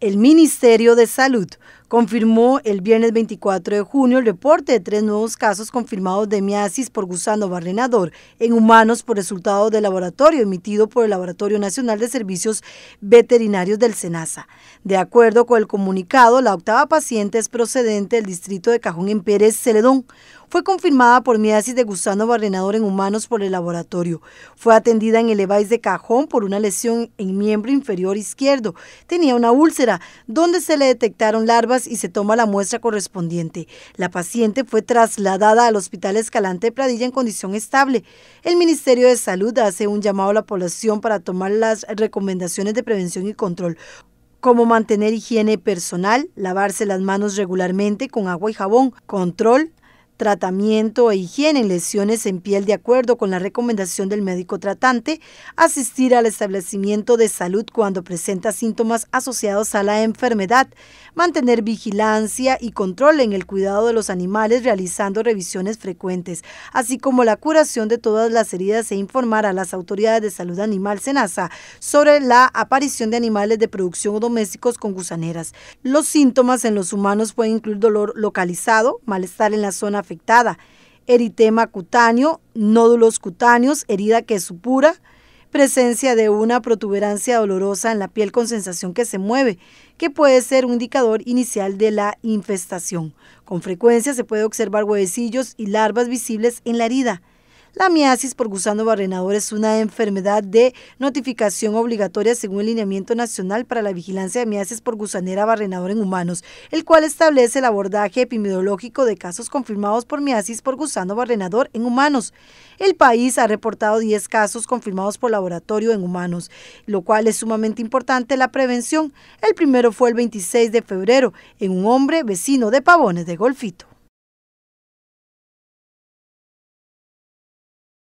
el Ministerio de Salud Confirmó el viernes 24 de junio el reporte de tres nuevos casos confirmados de miasis por gusano barrenador en humanos por resultado de laboratorio emitido por el Laboratorio Nacional de Servicios Veterinarios del SENASA. De acuerdo con el comunicado, la octava paciente es procedente del distrito de Cajón en Pérez, Celedón fue confirmada por miasis de gusano barrenador en humanos por el laboratorio. Fue atendida en el EVAIS de Cajón por una lesión en miembro inferior izquierdo. Tenía una úlcera, donde se le detectaron larvas y se toma la muestra correspondiente. La paciente fue trasladada al Hospital Escalante Pradilla en condición estable. El Ministerio de Salud hace un llamado a la población para tomar las recomendaciones de prevención y control como mantener higiene personal, lavarse las manos regularmente con agua y jabón, control tratamiento e higiene en lesiones en piel de acuerdo con la recomendación del médico tratante, asistir al establecimiento de salud cuando presenta síntomas asociados a la enfermedad, mantener vigilancia y control en el cuidado de los animales realizando revisiones frecuentes, así como la curación de todas las heridas e informar a las autoridades de salud animal SENASA sobre la aparición de animales de producción o domésticos con gusaneras. Los síntomas en los humanos pueden incluir dolor localizado, malestar en la zona eritema cutáneo, nódulos cutáneos, herida que supura, presencia de una protuberancia dolorosa en la piel con sensación que se mueve, que puede ser un indicador inicial de la infestación. Con frecuencia se puede observar huevecillos y larvas visibles en la herida. La miasis por gusano barrenador es una enfermedad de notificación obligatoria según el lineamiento nacional para la vigilancia de miasis por gusanera barrenador en humanos, el cual establece el abordaje epidemiológico de casos confirmados por miasis por gusano barrenador en humanos. El país ha reportado 10 casos confirmados por laboratorio en humanos, lo cual es sumamente importante la prevención. El primero fue el 26 de febrero en un hombre vecino de Pavones de Golfito.